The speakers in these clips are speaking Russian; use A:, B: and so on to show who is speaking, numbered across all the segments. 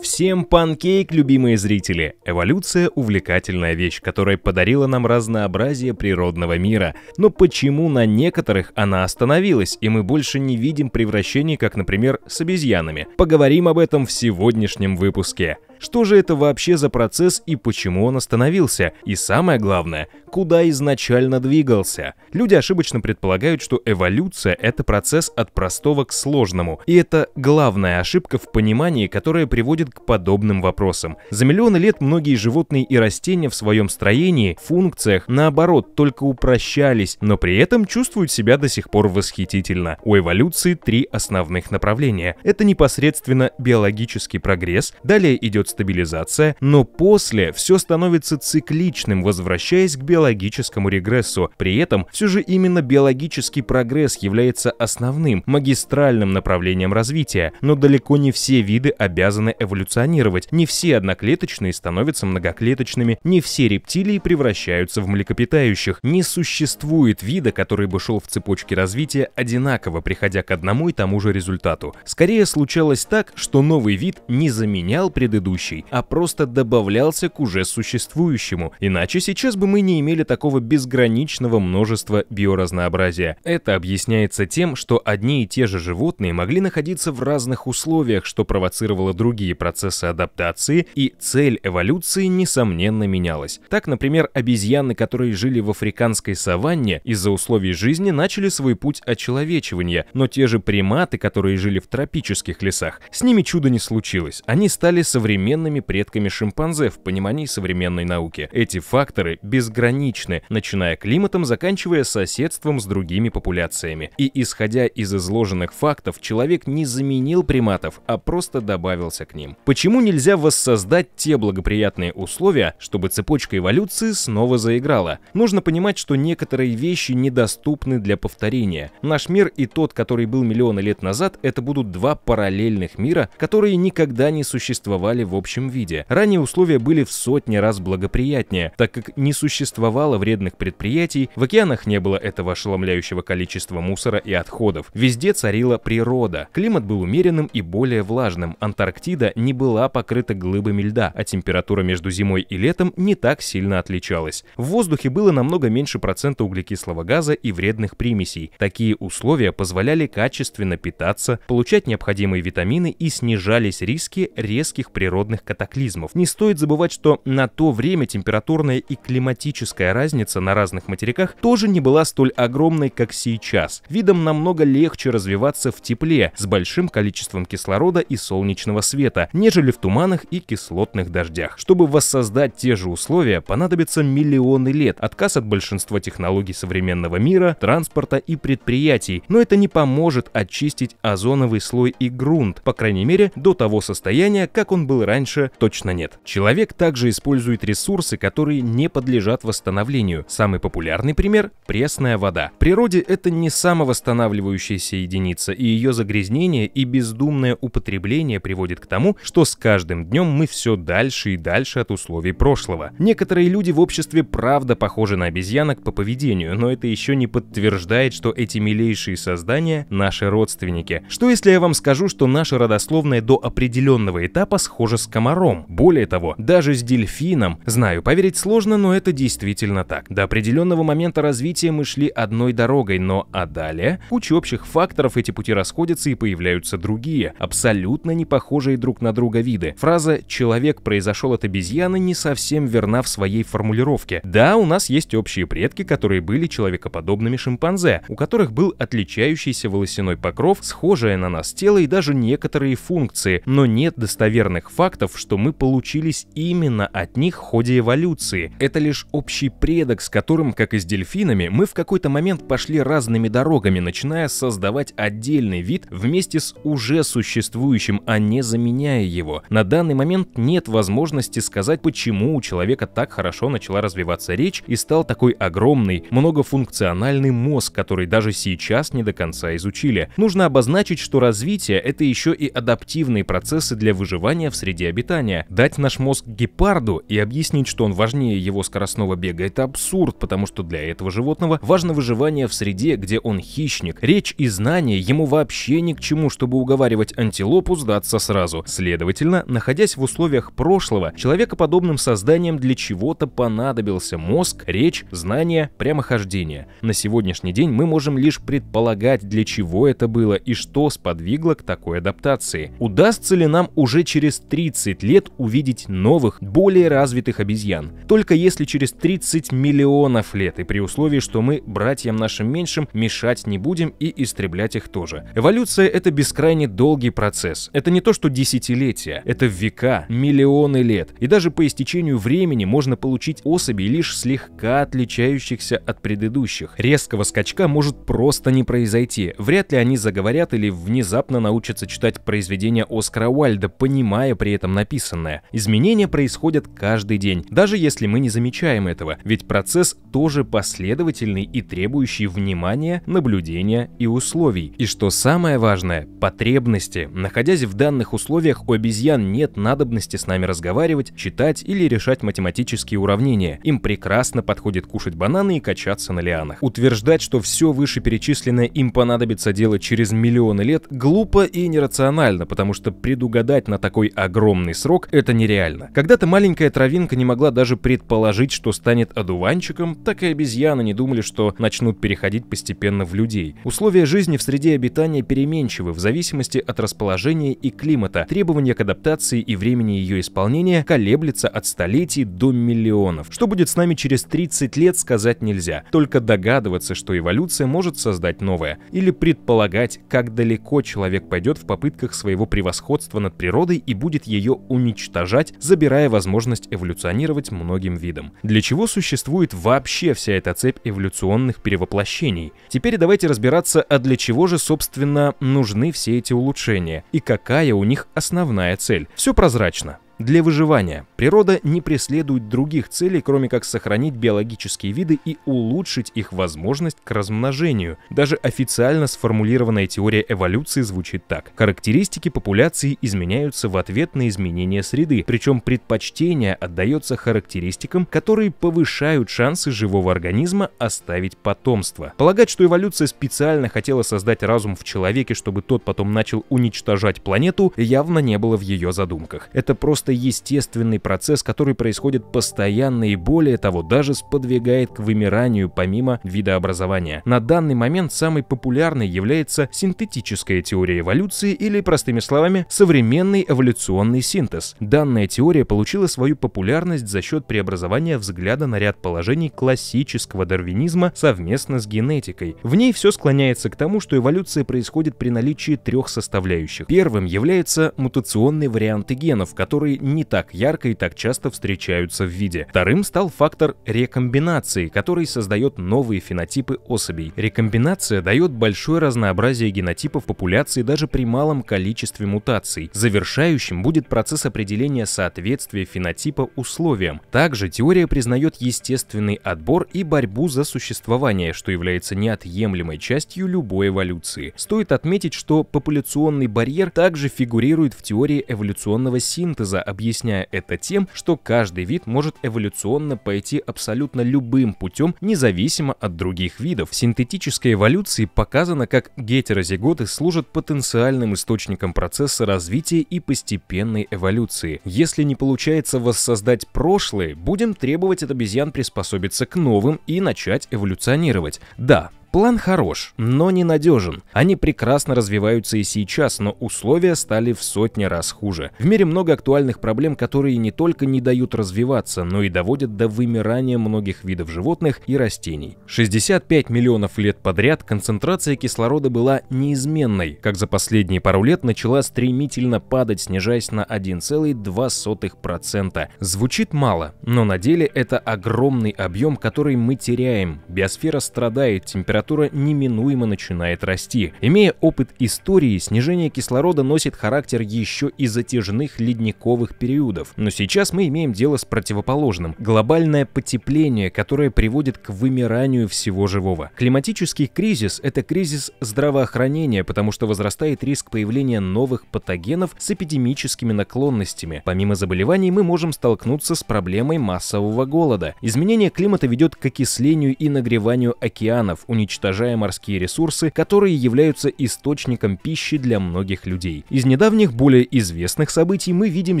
A: Всем панкейк, любимые зрители! Эволюция – увлекательная вещь, которая подарила нам разнообразие природного мира. Но почему на некоторых она остановилась, и мы больше не видим превращений, как, например, с обезьянами? Поговорим об этом в сегодняшнем выпуске. Что же это вообще за процесс и почему он остановился? И самое главное, куда изначально двигался? Люди ошибочно предполагают, что эволюция – это процесс от простого к сложному. И это главная ошибка в понимании, которая приводит к подобным вопросам. За миллионы лет многие животные и растения в своем строении, функциях, наоборот, только упрощались, но при этом чувствуют себя до сих пор восхитительно. У эволюции три основных направления. Это непосредственно биологический прогресс, далее идет стабилизация, но после все становится цикличным, возвращаясь к биологическому регрессу. При этом все же именно биологический прогресс является основным, магистральным направлением развития, но далеко не все виды обязаны эволюционировать, не все одноклеточные становятся многоклеточными, не все рептилии превращаются в млекопитающих, не существует вида, который бы шел в цепочке развития одинаково, приходя к одному и тому же результату. Скорее случалось так, что новый вид не заменял предыдущий следующий, а просто добавлялся к уже существующему, иначе сейчас бы мы не имели такого безграничного множества биоразнообразия. Это объясняется тем, что одни и те же животные могли находиться в разных условиях, что провоцировало другие процессы адаптации, и цель эволюции, несомненно, менялась. Так, например, обезьяны, которые жили в африканской саванне, из-за условий жизни начали свой путь очеловечивания, но те же приматы, которые жили в тропических лесах, с ними чудо не случилось, они стали современными современными предками шимпанзе в понимании современной науки. Эти факторы безграничны, начиная климатом, заканчивая соседством с другими популяциями. И исходя из изложенных фактов, человек не заменил приматов, а просто добавился к ним. Почему нельзя воссоздать те благоприятные условия, чтобы цепочка эволюции снова заиграла? Нужно понимать, что некоторые вещи недоступны для повторения. Наш мир и тот, который был миллионы лет назад, это будут два параллельных мира, которые никогда не существовали в в общем виде. Ранее условия были в сотни раз благоприятнее, так как не существовало вредных предприятий, в океанах не было этого ошеломляющего количества мусора и отходов. Везде царила природа. Климат был умеренным и более влажным. Антарктида не была покрыта глыбами льда, а температура между зимой и летом не так сильно отличалась. В воздухе было намного меньше процента углекислого газа и вредных примесей. Такие условия позволяли качественно питаться, получать необходимые витамины и снижались риски резких природных природных катаклизмов. Не стоит забывать, что на то время температурная и климатическая разница на разных материках тоже не была столь огромной, как сейчас. Видам намного легче развиваться в тепле, с большим количеством кислорода и солнечного света, нежели в туманах и кислотных дождях. Чтобы воссоздать те же условия, понадобится миллионы лет, отказ от большинства технологий современного мира, транспорта и предприятий, но это не поможет очистить озоновый слой и грунт, по крайней мере, до того состояния, как он был раньше раньше, точно нет. Человек также использует ресурсы, которые не подлежат восстановлению. Самый популярный пример – пресная вода. В природе это не самовосстанавливающаяся единица, и ее загрязнение и бездумное употребление приводит к тому, что с каждым днем мы все дальше и дальше от условий прошлого. Некоторые люди в обществе правда похожи на обезьянок по поведению, но это еще не подтверждает, что эти милейшие создания – наши родственники. Что если я вам скажу, что наше родословное до определенного этапа схоже с с комаром. Более того, даже с дельфином. Знаю, поверить сложно, но это действительно так. До определенного момента развития мы шли одной дорогой, но а далее куча общих факторов эти пути расходятся и появляются другие, абсолютно не похожие друг на друга виды. Фраза «человек произошел от обезьяны» не совсем верна в своей формулировке. Да, у нас есть общие предки, которые были человекоподобными шимпанзе, у которых был отличающийся волосяной покров, схожее на нас тело и даже некоторые функции, но нет достоверных фактов, фактов, что мы получились именно от них в ходе эволюции. Это лишь общий предок, с которым, как и с дельфинами, мы в какой-то момент пошли разными дорогами, начиная создавать отдельный вид вместе с уже существующим, а не заменяя его. На данный момент нет возможности сказать, почему у человека так хорошо начала развиваться речь и стал такой огромный, многофункциональный мозг, который даже сейчас не до конца изучили. Нужно обозначить, что развитие — это еще и адаптивные процессы для выживания в среде среде обитания. Дать наш мозг гепарду и объяснить, что он важнее его скоростного бега, это абсурд, потому что для этого животного важно выживание в среде, где он хищник. Речь и знания ему вообще ни к чему, чтобы уговаривать антилопу сдаться сразу. Следовательно, находясь в условиях прошлого, человекоподобным созданием для чего-то понадобился мозг, речь, знания, прямохождение. На сегодняшний день мы можем лишь предполагать, для чего это было и что сподвигло к такой адаптации. Удастся ли нам уже через 30 30 лет увидеть новых, более развитых обезьян. Только если через 30 миллионов лет, и при условии, что мы братьям нашим меньшим мешать не будем и истреблять их тоже. Эволюция — это бескрайне долгий процесс. Это не то, что десятилетия, это века, миллионы лет. И даже по истечению времени можно получить особи лишь слегка отличающихся от предыдущих. Резкого скачка может просто не произойти. Вряд ли они заговорят или внезапно научатся читать произведения Оскара Уальда, понимая при этом написанное. Изменения происходят каждый день, даже если мы не замечаем этого, ведь процесс тоже последовательный и требующий внимания, наблюдения и условий. И что самое важное, потребности. Находясь в данных условиях, у обезьян нет надобности с нами разговаривать, читать или решать математические уравнения. Им прекрасно подходит кушать бананы и качаться на лианах. Утверждать, что все вышеперечисленное им понадобится делать через миллионы лет, глупо и нерационально, потому что предугадать на такой огромный огромный срок, это нереально. Когда-то маленькая травинка не могла даже предположить, что станет одуванчиком, так и обезьяны не думали, что начнут переходить постепенно в людей. Условия жизни в среде обитания переменчивы в зависимости от расположения и климата, требования к адаптации и времени ее исполнения колеблется от столетий до миллионов. Что будет с нами через 30 лет, сказать нельзя. Только догадываться, что эволюция может создать новое. Или предполагать, как далеко человек пойдет в попытках своего превосходства над природой и будет ее уничтожать, забирая возможность эволюционировать многим видам. Для чего существует вообще вся эта цепь эволюционных перевоплощений? Теперь давайте разбираться, а для чего же, собственно, нужны все эти улучшения и какая у них основная цель. Все прозрачно. Для выживания природа не преследует других целей, кроме как сохранить биологические виды и улучшить их возможность к размножению. Даже официально сформулированная теория эволюции звучит так. Характеристики популяции изменяются в ответ на изменения среды, причем предпочтение отдается характеристикам, которые повышают шансы живого организма оставить потомство. Полагать, что эволюция специально хотела создать разум в человеке, чтобы тот потом начал уничтожать планету, явно не было в ее задумках. Это просто естественный процесс, который происходит постоянно и более того, даже сподвигает к вымиранию помимо видообразования. На данный момент самой популярной является синтетическая теория эволюции или, простыми словами, современный эволюционный синтез. Данная теория получила свою популярность за счет преобразования взгляда на ряд положений классического дарвинизма совместно с генетикой. В ней все склоняется к тому, что эволюция происходит при наличии трех составляющих. Первым являются мутационные варианты генов, которые которые не так ярко и так часто встречаются в виде. Вторым стал фактор рекомбинации, который создает новые фенотипы особей. Рекомбинация дает большое разнообразие генотипов популяции даже при малом количестве мутаций. Завершающим будет процесс определения соответствия фенотипа условиям. Также теория признает естественный отбор и борьбу за существование, что является неотъемлемой частью любой эволюции. Стоит отметить, что популяционный барьер также фигурирует в теории эволюционного синтеза, объясняя это тем, что каждый вид может эволюционно пойти абсолютно любым путем, независимо от других видов. В синтетической эволюции показано, как гетерозиготы служат потенциальным источником процесса развития и постепенной эволюции. Если не получается воссоздать прошлое, будем требовать от обезьян приспособиться к новым и начать эволюционировать. Да, План хорош, но не надежен. Они прекрасно развиваются и сейчас, но условия стали в сотни раз хуже. В мире много актуальных проблем, которые не только не дают развиваться, но и доводят до вымирания многих видов животных и растений. 65 миллионов лет подряд концентрация кислорода была неизменной, как за последние пару лет начала стремительно падать, снижаясь на 1,2%. Звучит мало, но на деле это огромный объем, который мы теряем. Биосфера страдает, температура температура неминуемо начинает расти. Имея опыт истории, снижение кислорода носит характер еще и затяжных ледниковых периодов. Но сейчас мы имеем дело с противоположным. Глобальное потепление, которое приводит к вымиранию всего живого. Климатический кризис – это кризис здравоохранения, потому что возрастает риск появления новых патогенов с эпидемическими наклонностями. Помимо заболеваний мы можем столкнуться с проблемой массового голода. Изменение климата ведет к окислению и нагреванию океанов, уничтожению уничтожая морские ресурсы, которые являются источником пищи для многих людей. Из недавних более известных событий мы видим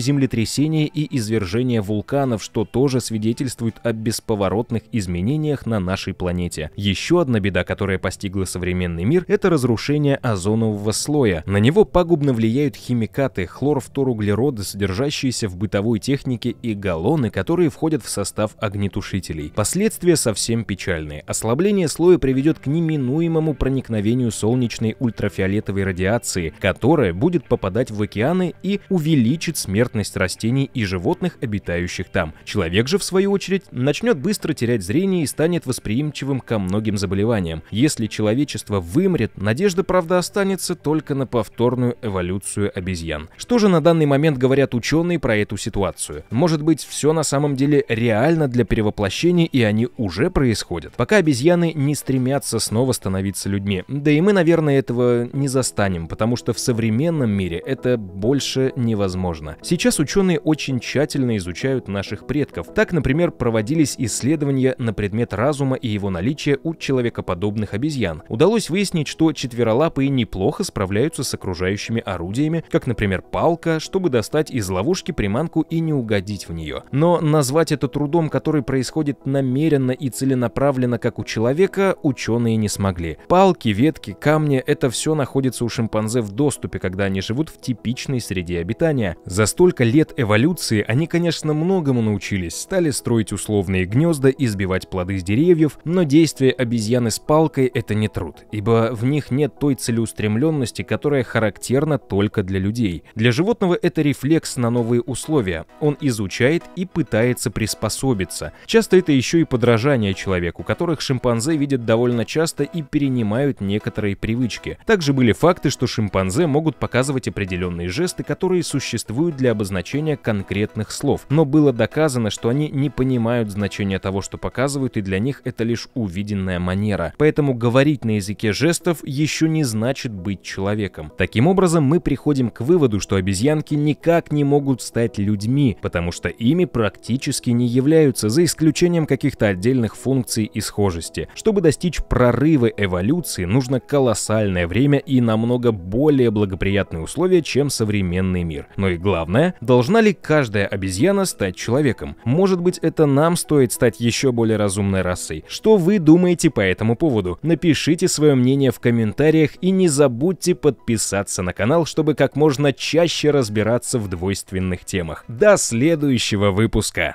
A: землетрясения и извержения вулканов, что тоже свидетельствует о бесповоротных изменениях на нашей планете. Еще одна беда, которая постигла современный мир, это разрушение озонового слоя. На него пагубно влияют химикаты, хлорфторуглероды, содержащиеся в бытовой технике и галлоны, которые входят в состав огнетушителей. Последствия совсем печальные. Ослабление слоя приведет к к неминуемому проникновению солнечной ультрафиолетовой радиации, которая будет попадать в океаны и увеличит смертность растений и животных, обитающих там. Человек же, в свою очередь, начнет быстро терять зрение и станет восприимчивым ко многим заболеваниям. Если человечество вымрет, надежда, правда, останется только на повторную эволюцию обезьян. Что же на данный момент говорят ученые про эту ситуацию? Может быть, все на самом деле реально для перевоплощения и они уже происходят? Пока обезьяны не стремятся боятся снова становиться людьми. Да и мы, наверное, этого не застанем, потому что в современном мире это больше невозможно. Сейчас ученые очень тщательно изучают наших предков. Так, например, проводились исследования на предмет разума и его наличия у человекоподобных обезьян. Удалось выяснить, что четверолапые неплохо справляются с окружающими орудиями, как, например, палка, чтобы достать из ловушки приманку и не угодить в нее. Но назвать это трудом, который происходит намеренно и целенаправленно, как у человека, ученые ученые не смогли. Палки, ветки, камни – это все находится у шимпанзе в доступе, когда они живут в типичной среде обитания. За столько лет эволюции они, конечно, многому научились, стали строить условные гнезда и сбивать плоды с деревьев, но действие обезьяны с палкой – это не труд, ибо в них нет той целеустремленности, которая характерна только для людей. Для животного это рефлекс на новые условия. Он изучает и пытается приспособиться. Часто это еще и подражание человеку, которых шимпанзе видят довольно часто и перенимают некоторые привычки. Также были факты, что шимпанзе могут показывать определенные жесты, которые существуют для обозначения конкретных слов, но было доказано, что они не понимают значения того, что показывают, и для них это лишь увиденная манера. Поэтому говорить на языке жестов еще не значит быть человеком. Таким образом, мы приходим к выводу, что обезьянки никак не могут стать людьми, потому что ими практически не являются, за исключением каких-то отдельных функций и схожести. Чтобы достичь прорывы эволюции нужно колоссальное время и намного более благоприятные условия, чем современный мир. Но и главное, должна ли каждая обезьяна стать человеком? Может быть, это нам стоит стать еще более разумной расой? Что вы думаете по этому поводу? Напишите свое мнение в комментариях и не забудьте подписаться на канал, чтобы как можно чаще разбираться в двойственных темах. До следующего выпуска!